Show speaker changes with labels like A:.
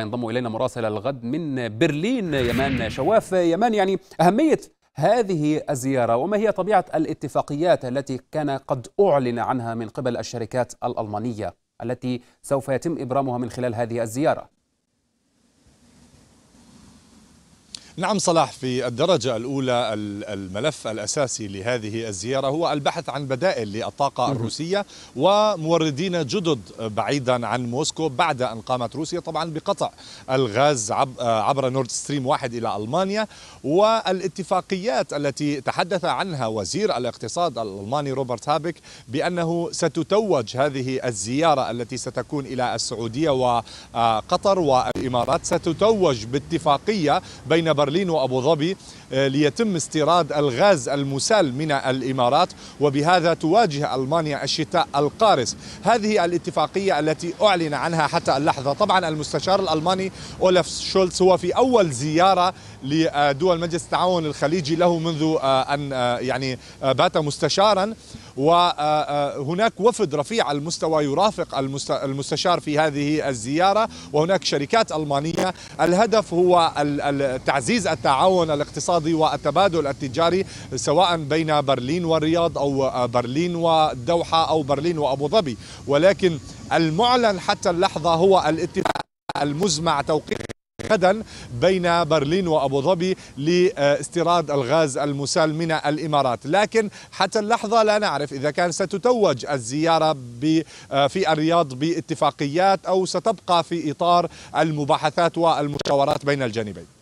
A: ينضم الينا مراسل الغد من برلين يمان شواف يمان يعني اهميه هذه الزياره وما هي طبيعه الاتفاقيات التي كان قد اعلن عنها من قبل الشركات الالمانيه التي سوف يتم ابرامها من خلال هذه الزياره
B: نعم صلاح في الدرجة الأولى الملف الأساسي لهذه الزيارة هو البحث عن بدائل للطاقة الروسية وموردين جدد بعيدا عن موسكو بعد أن قامت روسيا طبعا بقطع الغاز عبر نورد ستريم واحد إلى ألمانيا والاتفاقيات التي تحدث عنها وزير الاقتصاد الألماني روبرت هابك بأنه ستتوج هذه الزيارة التي ستكون إلى السعودية وقطر والإمارات ستتوج باتفاقية بين برلين وأبو ظبي آه، ليتم استيراد الغاز المسال من الإمارات وبهذا تواجه ألمانيا الشتاء القارس هذه الاتفاقية التي أعلن عنها حتى اللحظة طبعا المستشار الألماني أولف شولتز هو في أول زيارة لدول مجلس التعاون الخليجي له منذ آه، أن آه، يعني بات مستشارا وهناك وفد رفيع المستوى يرافق المستشار في هذه الزيارة وهناك شركات ألمانية الهدف هو التعزيز تعزيز التعاون الاقتصادي والتبادل التجاري سواء بين برلين والرياض أو برلين والدوحة أو برلين وأبو ظبي ولكن المعلن حتى اللحظة هو الاتفاق المزمع توقيع غدا بين برلين وابو ظبي لاستيراد الغاز المسال من الامارات، لكن حتى اللحظه لا نعرف اذا كان ستتوج الزياره في الرياض باتفاقيات او ستبقى في اطار المباحثات والمشاورات بين الجانبين.